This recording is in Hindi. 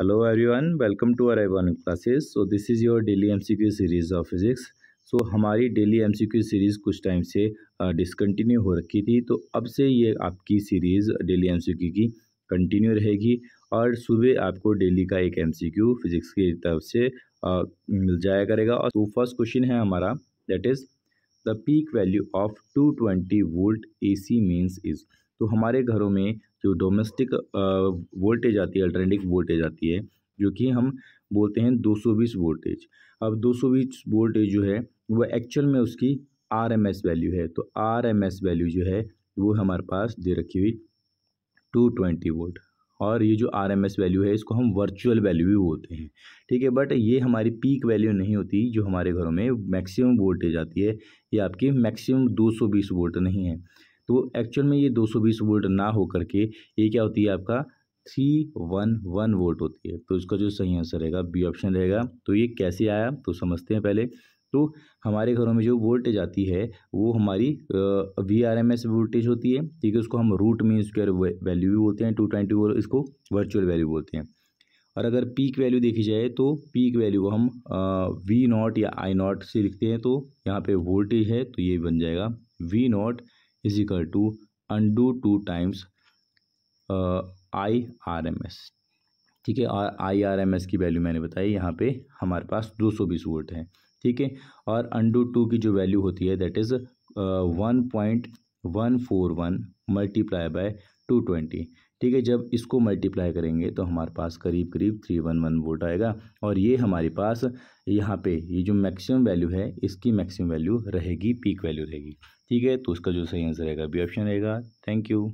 hello everyone welcome to our so this is your daily M C Q series of physics so हमारी सी क्यू सीरीज़ कुछ टाइम से डिसकन्टिन्यू हो रखी थी तो अब से ये आपकी सीरीज़ डेली एमसीक्यू की कंटिन्यू रहेगी और सुबह आपको डेली का एक एमसीक्यू फिजिक्स की तरफ से मिल जाया करेगा और फर्स्ट तो क्वेश्चन है हमारा that is the peak value of two twenty volt see means is तो हमारे घरों में जो डोमेस्टिक वोल्टेज आती है अल्टरनेटिक वोल्टेज आती है जो कि हम बोलते हैं 220 वोल्टेज अब 220 वोल्टेज जो है वह एक्चुअल में उसकी आर एम एस वैल्यू है तो आर एम एस वैल्यू जो है वो हमारे पास दे रखी हुई टू ट्वेंटी वोल्ट और ये जो आर एम एस वैल्यू है इसको हम वर्चुअल वैल्यू भी बोलते हैं ठीक है बट ये हमारी पीक वैल्यू नहीं होती जो हमारे घरों में मैक्सिमम वोल्टेज आती है ये आपकी मैक्सिमम दो सौ बीस वोल्ट नहीं है तो एक्चुअल में ये 220 वोल्ट ना हो करके ये क्या होती है आपका थ्री वन वन वोल्ट होती है तो इसका जो सही आंसर रहेगा बी ऑप्शन रहेगा तो ये कैसे आया तो समझते हैं पहले तो हमारे घरों में जो वोल्टेज आती है वो हमारी V R M S voltage होती है ठीक है उसको हम रूट मीन स्क्वेयर वैल्यू भी बोलते हैं टू ट्वेंटी वो इसको वर्चुअल वैल्यू बोलते हैं और अगर पीक वैल्यू देखी जाए तो पीक वैल्यू को हम वी नॉट या आई नॉट से लिखते हैं तो यहाँ पे वोल्टेज है तो ये बन जाएगा V naught is equal to under two times I R M S ठीक है और आई आर एम एस की वैल्यू मैंने बताई यहाँ पे हमारे पास दो सौ बीस वोल्ट है ठीक है और अंडू टू की जो वैल्यू होती है that is one point one four one multiply by two twenty ठीक है जब इसको मल्टीप्लाई करेंगे तो हमारे पास करीब करीब थ्री वन वन वोल्ट आएगा और ये हमारे पास यहाँ पे ये जो मैक्सिमम वैल्यू है इसकी मैक्सिमम वैल्यू रहेगी पीक वैल्यू रहेगी ठीक है तो उसका जो सही आंसर रहेगा बी ऑप्शन रहेगा थैंक यू